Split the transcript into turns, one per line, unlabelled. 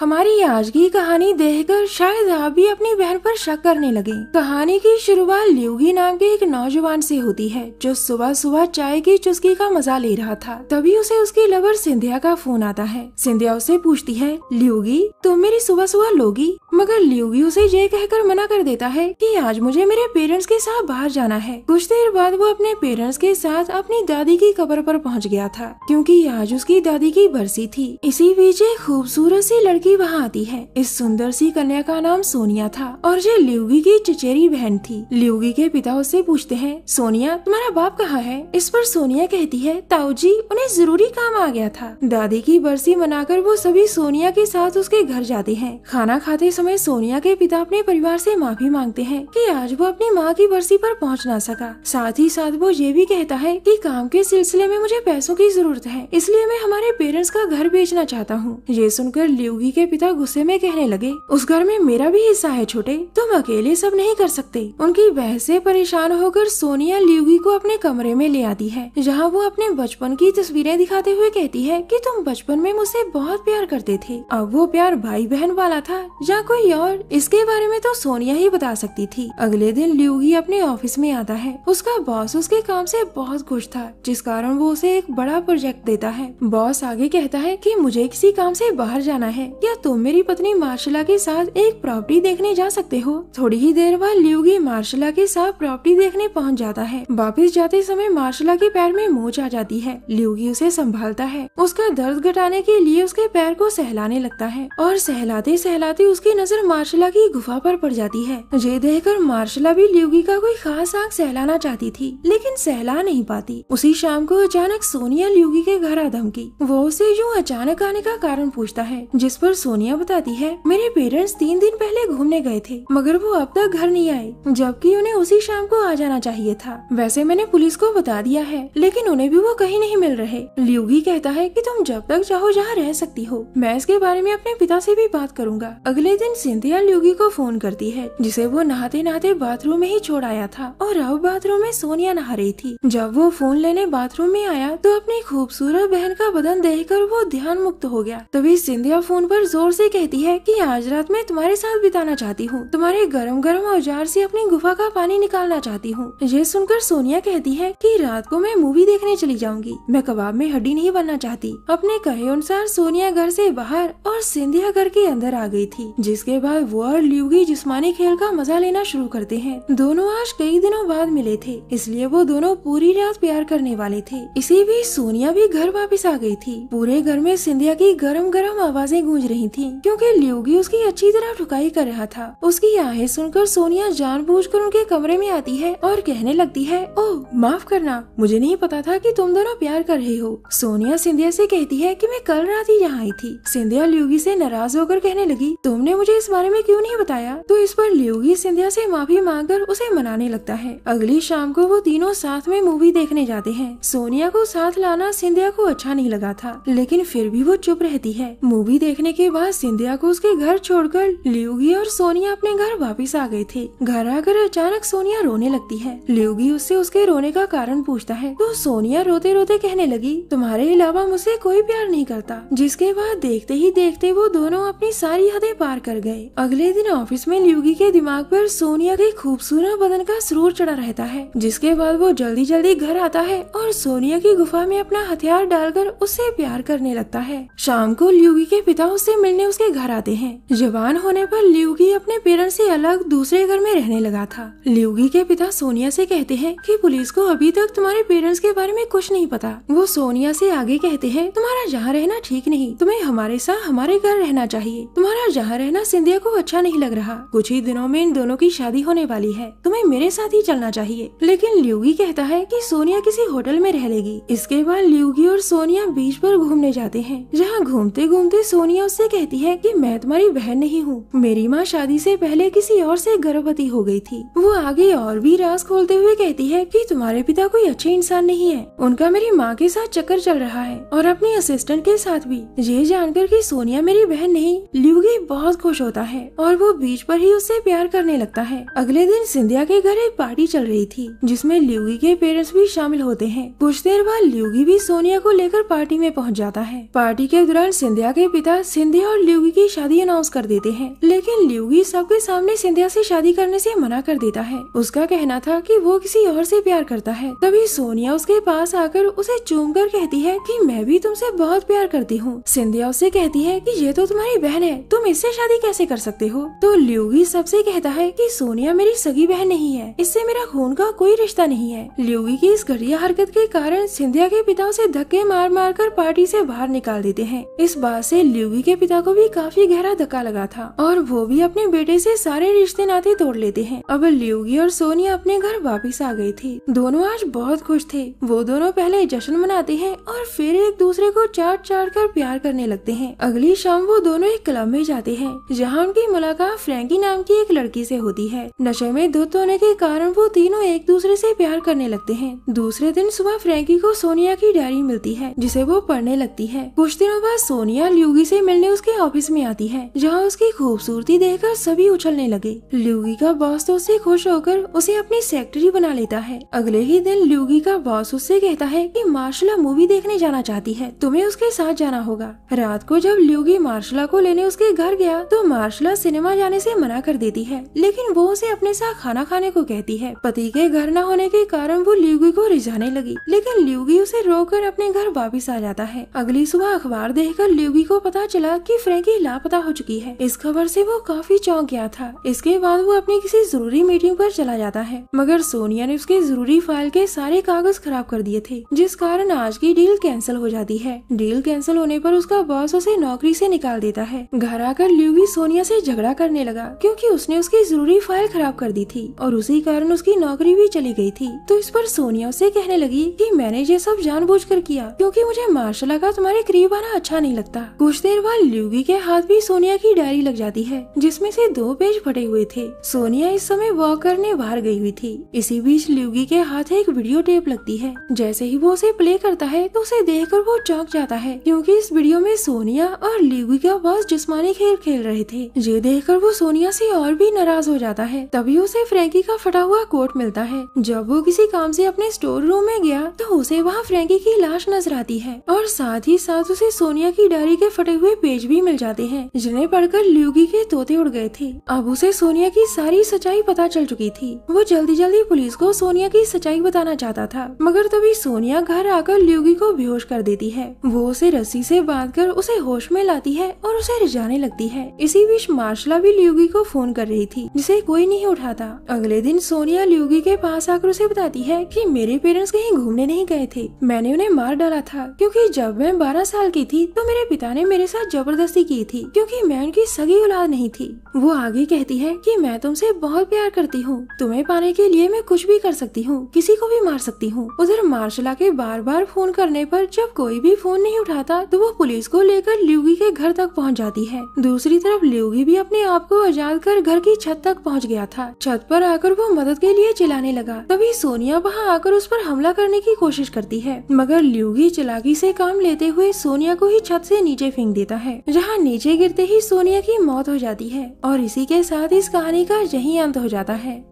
हमारी आज की कहानी देखकर शायद आप भी अपनी बहन पर शक करने लगे कहानी की शुरुआत ल्यूगी नाम के एक नौजवान से होती है जो सुबह सुबह चाय की चुस्की का मजा ले रहा था तभी उसे उसकी लवर सिंधिया का फोन आता है सिंधिया उसे पूछती है ल्यूगी तुम मेरी सुबह सुबह लोगी मगर ल्यूगी उसे ये कहकर मना कर देता है कि आज मुझे मेरे पेरेंट्स के साथ बाहर जाना है कुछ देर बाद वो अपने पेरेंट्स के साथ अपनी दादी की कब्र पर पहुंच गया था क्योंकि आज उसकी दादी की बरसी थी इसी बीच एक खूबसूरत सी लड़की वहाँ आती है इस सुंदर सी कन्या का नाम सोनिया था और ये ल्यूगी की चचेरी बहन थी ल्यूगी के पिता उससे पूछते है सोनिया तुम्हारा बाप कहाँ है इस पर सोनिया कहती है ताऊ जी उन्हें जरूरी काम आ गया था दादी की बरसी मना वो सभी सोनिया के साथ उसके घर जाते हैं खाना खाते समय सोनिया के पिता अपने परिवार से माफी मांगते हैं कि आज वो अपनी माँ की बरसी पर पहुँच ना सका साथ ही साथ वो ये भी कहता है कि काम के सिलसिले में मुझे पैसों की जरूरत है इसलिए मैं हमारे पेरेंट्स का घर बेचना चाहता हूँ ये सुनकर ल्यूगी के पिता गुस्से में कहने लगे उस घर में मेरा भी हिस्सा है छोटे तुम अकेले सब नहीं कर सकते उनकी बहस से परेशान होकर सोनिया ल्यूगी को अपने कमरे में ले आती है जहाँ वो अपने बचपन की तस्वीरें दिखाते हुए कहती है कि तुम बचपन में मुझसे बहुत प्यार करते थे अब वो प्यार भाई बहन वाला था या कोई और इसके बारे में तो सोनिया ही बता सकती थी अगले दिन ल्यूगी अपने ऑफिस में आता है उसका बॉस उसके काम से बहुत खुश था जिस कारण वो उसे एक बड़ा प्रोजेक्ट देता है बॉस आगे कहता है कि मुझे किसी काम से बाहर जाना है क्या तुम मेरी पत्नी मार्शला के साथ एक प्रॉपर्टी देखने जा सकते हो थोड़ी ही देर बाद ल्यूगी मार्शला के साथ प्रॉपर्टी देखने पहुँच जाता है वापिस जाते समय मार्शला के पैर में मोच आ जाती है ल्यूगी उसे संभालता है उसका दर्द घटाने के लिए उसके पैर को सहलाने लगता है और सहलाते सहलाते उसकी नजर मार्शला की गुफा पर पड़ जाती है ये देखकर मार्शला भी ल्यूगी का कोई खास आग सहलाना चाहती थी लेकिन सहला नहीं पाती उसी शाम को अचानक सोनिया ल्यूगी के घर आधमकी वो उसे यूँ अचानक आने का कारण पूछता है जिस पर सोनिया बताती है मेरे पेरेंट्स तीन दिन पहले घूमने गए थे मगर वो अब तक घर नहीं आए जबकि उन्हें उसी शाम को आ जाना चाहिए था वैसे मैंने पुलिस को बता दिया है लेकिन उन्हें भी वो कहीं नहीं मिल रहे ल्यूगी कहता है कि तुम जब तक चाहो जहाँ रह सकती हो मैं इसके बारे में अपने पिता से भी बात करूंगा अगले दिन दिन सिंधिया लुगी को फोन करती है जिसे वो नहाते नहाते बाथरूम में ही छोड़ आया था और अब बाथरूम में सोनिया नहा रही थी जब वो फोन लेने बाथरूम में आया तो अपनी खूबसूरत बहन का बदन देख कर वो ध्यान मुक्त हो गया तभी सिंधिया फोन पर जोर से कहती है कि आज रात मैं तुम्हारे साथ बिताना चाहती हूँ तुम्हारे गर्म गर्म औजार से अपनी गुफा का पानी निकालना चाहती हूँ ये सुनकर सोनिया कहती है कि रात को मैं मूवी देखने चली जाऊंगी मैं कबाब में हड्डी नहीं बनना चाहती अपने कहे अनुसार सोनिया घर से बाहर और सिंधिया घर के अंदर आ गई थी जिस जिसके बाद वो और ल्यूगी जिस्मानी खेल का मजा लेना शुरू करते हैं दोनों आज कई दिनों बाद मिले थे इसलिए वो दोनों पूरी रात प्यार करने वाले थे इसी बीच सोनिया भी घर वापस आ गई थी पूरे घर में सिंधिया की गरम गरम आवाजें गूंज रही थी क्योंकि ल्यूगी उसकी अच्छी तरह ठुकाई कर रहा था उसकी आहें सुनकर सोनिया कर उनके कमरे में आती है और कहने लगती है ओह माफ करना मुझे नहीं पता था की तुम दोनों प्यार कर रहे हो सोनिया सिंधिया से कहती है की मैं कल रात ही यहाँ आई थी सिंधिया ल्यूगी से नाराज होकर कहने लगी तुमने मुझे मुझे इस बारे में क्यों नहीं बताया तो इस पर लियोगी सिंधिया से माफी मांगकर उसे मनाने लगता है अगली शाम को वो तीनों साथ में मूवी देखने जाते हैं सोनिया को साथ लाना सिंधिया को अच्छा नहीं लगा था लेकिन फिर भी वो चुप रहती है मूवी देखने के बाद सिंधिया को उसके घर छोड़कर लियोगी और सोनिया अपने घर वापिस आ गए थे घर आकर अचानक सोनिया रोने लगती है लियोगी उससे उसके रोने का कारण पूछता है तो सोनिया रोते रोते कहने लगी तुम्हारे अलावा मुझसे कोई प्यार नहीं करता जिसके बाद देखते ही देखते वो दोनों अपनी सारी हदें पार कर गए अगले दिन ऑफिस में ल्यूगी के दिमाग पर सोनिया के खूबसूरत बदन का सुरूर चढ़ा रहता है जिसके बाद वो जल्दी जल्दी घर आता है और सोनिया की गुफा में अपना हथियार डालकर उससे प्यार करने लगता है शाम को ल्यूगी के पिता उससे मिलने उसके घर आते हैं जवान होने पर ल्यूगी अपने पेरेंट्स से अलग दूसरे घर में रहने लगा था ल्यूगी के पिता सोनिया से कहते हैं कि पुलिस को अभी तक तुम्हारे पेरेंट्स के बारे में कुछ नहीं पता वो सोनिया से आगे कहते हैं तुम्हारा जहाँ रहना ठीक नहीं तुम्हें हमारे साथ हमारे घर रहना चाहिए तुम्हारा जहाँ रहना सिंधिया को अच्छा नहीं लग रहा कुछ ही दिनों में इन दोनों की शादी होने वाली है तुम्हें मेरे साथ ही चलना चाहिए लेकिन ल्यूगी कहता है कि सोनिया किसी होटल में रह लेगी इसके बाद ल्यूगी और सोनिया बीच पर घूमने जाते हैं जहाँ घूमते घूमते सोनिया उससे कहती है कि मैं तुम्हारी बहन नहीं हूँ मेरी माँ शादी से पहले किसी और से गर्भवती हो गई थी वो आगे और भी राज खोलते हुए कहती है कि तुम्हारे पिता कोई अच्छे इंसान नहीं है उनका मेरी माँ के साथ चक्कर चल रहा है और अपनी असिस्टेंट के साथ भी ये जानकर कि सोनिया मेरी बहन नहीं ल्यूगी बहुत खुश होता है और वो बीच पर ही उससे प्यार करने लगता है अगले दिन सिंधिया के घर एक पार्टी चल रही थी जिसमें ल्यूगी के पेरेंट्स भी शामिल होते हैं कुछ देर बाद ल्यूगी भी सोनिया को लेकर पार्टी में पहुंच जाता है पार्टी के दौरान सिंधिया के पिता सिंधिया और ल्यूगी की शादी अनाउंस कर देते हैं लेकिन ल्यूगी सबके सामने सिंधिया से शादी करने से मना कर देता है उसका कहना था कि वो किसी और से प्यार करता है तभी सोनिया उसके पास आकर उसे चूम कर कहती है कि मैं भी तुमसे बहुत प्यार करती हूँ सिंधिया उसे कहती है कि ये तो तुम्हारी बहन है तुम इससे शादी कैसे कर सकते हो तो ल्यूगी सबसे कहता है कि सोनिया मेरी सगी बहन नहीं है इससे मेरा खून का कोई रिश्ता नहीं है ल्यूगी की इस घटिया हरकत के कारण सिंधिया के पिता उसे धक्के मार मार कर पार्टी से बाहर निकाल देते हैं इस बात से ल्यूगी के पिता को भी काफी गहरा धक्का लगा था और वो भी अपने बेटे से सारे रिश्ते नाते तोड़ लेते हैं अब ल्यूगी और सोनिया अपने घर वापिस आ गयी थी दोनों आज बहुत खुश थे वो दोनों पहले जश्न मनाते हैं और फिर एक दूसरे को चाट चाट कर प्यार करने लगते हैं अगली शाम वो दोनों एक क्लब में जाते हैं जहां उनकी मुलाकात फ्रेंकी नाम की एक लड़की से होती है नशे में धुत होने के कारण वो तीनों एक दूसरे से प्यार करने लगते हैं दूसरे दिन सुबह फ्रेंकी को सोनिया की डायरी मिलती है जिसे वो पढ़ने लगती है कुछ दिनों बाद सोनिया ल्यूगी से मिलने उसके ऑफिस में आती है जहाँ उसकी खूबसूरती देख सभी उछलने लगे ल्यूगी का बॉस तो उससे खुश होकर उसे अपनी सेक्रेटरी बना लेता है अगले ही दिन ल्यूगी का बॉस उससे कहता है की मार्शला मूवी देखने जाना चाहती है तुम्हें उसके साथ जाना होगा रात को जब ल्यूगी मार्शला को लेने उसके घर गया तो मार्शला सिनेमा जाने से मना कर देती है लेकिन वो उसे अपने साथ खाना खाने को कहती है पति के घर न होने के कारण वो ल्यूगी को रिझाने लगी लेकिन ल्यूगी उसे रोककर अपने घर वापिस आ जाता है अगली सुबह अखबार देखकर ल्यूगी को पता चला कि फ्रेंकी लापता हो चुकी है इस खबर ऐसी वो काफी चौंक गया था इसके बाद वो अपनी किसी जरूरी मीटिंग आरोप चला जाता है मगर सोनिया ने उसके जरूरी फाइल के सारे कागज खराब कर दिए थे जिस कारण आज की डील कैंसिल हो जाती है डील कैंसिल होने पर उसका बॉस उसे नौकरी से निकाल देता है घर आकर ल्यूगी सोनिया से झगड़ा करने लगा क्योंकि उसने उसकी जरूरी फाइल खराब कर दी थी और उसी कारण उसकी नौकरी भी चली गई थी तो इस पर सोनिया उसे कहने लगी कि मैंने ये सब जानबूझकर किया क्योंकि मुझे मार्शला का तुम्हारे करीब आना अच्छा नहीं लगता कुछ देर बाद ल्यूगी के हाथ भी सोनिया की डायरी लग जाती है जिसमे से दो पेज फटे हुए थे सोनिया इस समय वॉक करने बाहर गयी हुई थी इसी बीच ल्यूगी के हाथ एक वीडियो टेप लगती है जैसे ही वो उसे प्ले करता है तो उसे देख वो चौंक जाता है क्यूँकी इस वीडियो में सोनिया और ल्यूगी का बस जिसमानी खेल खेल रहे रहे थे ये देखकर वो सोनिया से और भी नाराज हो जाता है तभी उसे फ्रेंकी का फटा हुआ कोट मिलता है जब वो किसी काम से अपने स्टोर रूम में गया तो उसे वहाँ फ्रेंकी की लाश नजर आती है और साथ ही साथ उसे सोनिया की डायरी के फटे हुए पेज भी मिल जाते हैं जिन्हें पढ़कर ल्यूगी के तोते उड़ गए थे अब उसे सोनिया की सारी सच्चाई पता चल चुकी थी वो जल्दी जल्दी पुलिस को सोनिया की सच्चाई बताना चाहता था मगर तभी सोनिया घर आकर ल्यूगी को बेहोश कर देती है वो उसे रस्सी से बांध कर उसे होश में लाती है और उसे रिझाने लगती है इसी बीच मार्शला भी ल्यूगी को फोन कर रही थी जिसे कोई नहीं उठाता अगले दिन सोनिया ल्यूगी के पास आकर उसे बताती है कि मेरे पेरेंट्स कहीं घूमने नहीं गए थे मैंने उन्हें मार डाला था क्योंकि जब मैं बारह साल की थी तो मेरे पिता ने मेरे साथ जबरदस्ती की थी क्योंकि मैं उनकी सगी औलाद नहीं थी वो आगे कहती है कि मैं तुमसे बहुत प्यार करती हूँ तुम्हें पाने के लिए मैं कुछ भी कर सकती हूँ किसी को भी मार सकती हूँ उधर मार्शला के बार बार फोन करने पर जब कोई भी फोन नहीं उठाता तो वो पुलिस को लेकर ल्यूगी के घर तक पहुँच जाती है दूसरी तरफ तब ल्यूगी भी अपने आप को आजाद कर घर की छत तक पहुंच गया था छत पर आकर वो मदद के लिए चिल्लाने लगा तभी सोनिया वहां आकर उस पर हमला करने की कोशिश करती है मगर ल्यूगी चलाकी से काम लेते हुए सोनिया को ही छत से नीचे फेंक देता है जहां नीचे गिरते ही सोनिया की मौत हो जाती है और इसी के साथ इस कहानी का यही अंत हो जाता है